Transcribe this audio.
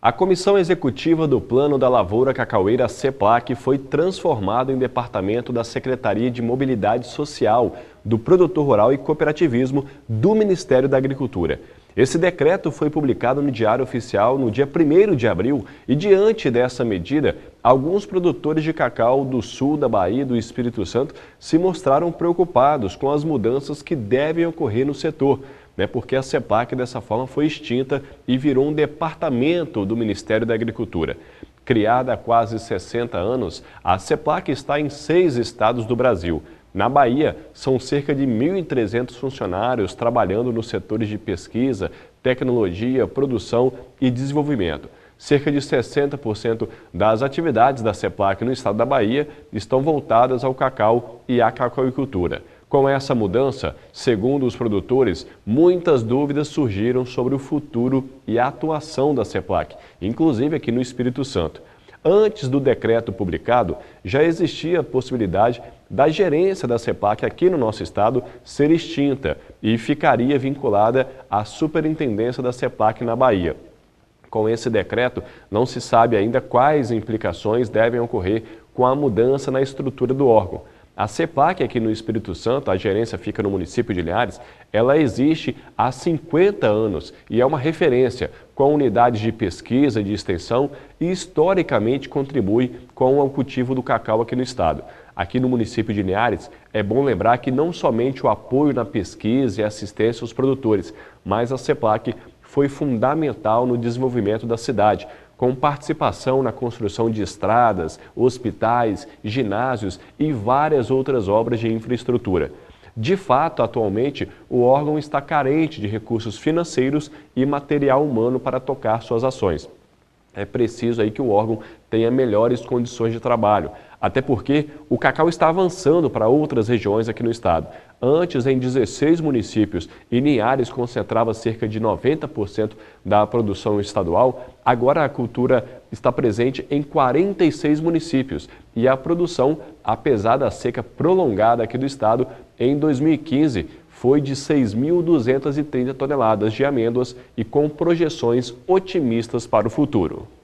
A Comissão Executiva do Plano da Lavoura Cacaueira CEPLAC foi transformada em departamento da Secretaria de Mobilidade Social, do Produtor Rural e Cooperativismo do Ministério da Agricultura. Esse decreto foi publicado no Diário Oficial no dia 1 de abril e, diante dessa medida, alguns produtores de cacau do sul da Bahia e do Espírito Santo se mostraram preocupados com as mudanças que devem ocorrer no setor né, porque a CEPAC dessa forma foi extinta e virou um departamento do Ministério da Agricultura. Criada há quase 60 anos, a CEPAC está em seis estados do Brasil. Na Bahia, são cerca de 1.300 funcionários trabalhando nos setores de pesquisa, tecnologia, produção e desenvolvimento. Cerca de 60% das atividades da Seplac no estado da Bahia estão voltadas ao cacau e à cacauicultura. Com essa mudança, segundo os produtores, muitas dúvidas surgiram sobre o futuro e a atuação da CEPLAC, inclusive aqui no Espírito Santo. Antes do decreto publicado, já existia a possibilidade da gerência da CEPAC aqui no nosso estado ser extinta e ficaria vinculada à superintendência da CEPAC na Bahia. Com esse decreto, não se sabe ainda quais implicações devem ocorrer com a mudança na estrutura do órgão. A CEPAC aqui no Espírito Santo, a gerência fica no município de Linhares, ela existe há 50 anos e é uma referência com unidades de pesquisa e de extensão e historicamente contribui com o cultivo do cacau aqui no estado. Aqui no município de Linhares, é bom lembrar que não somente o apoio na pesquisa e assistência aos produtores, mas a CEPAC foi fundamental no desenvolvimento da cidade, com participação na construção de estradas, hospitais, ginásios e várias outras obras de infraestrutura. De fato, atualmente, o órgão está carente de recursos financeiros e material humano para tocar suas ações é preciso aí que o órgão tenha melhores condições de trabalho. Até porque o cacau está avançando para outras regiões aqui no estado. Antes, em 16 municípios e Linhares concentrava cerca de 90% da produção estadual, agora a cultura está presente em 46 municípios e a produção, apesar da seca prolongada aqui do estado, em 2015 foi de 6.230 toneladas de amêndoas e com projeções otimistas para o futuro.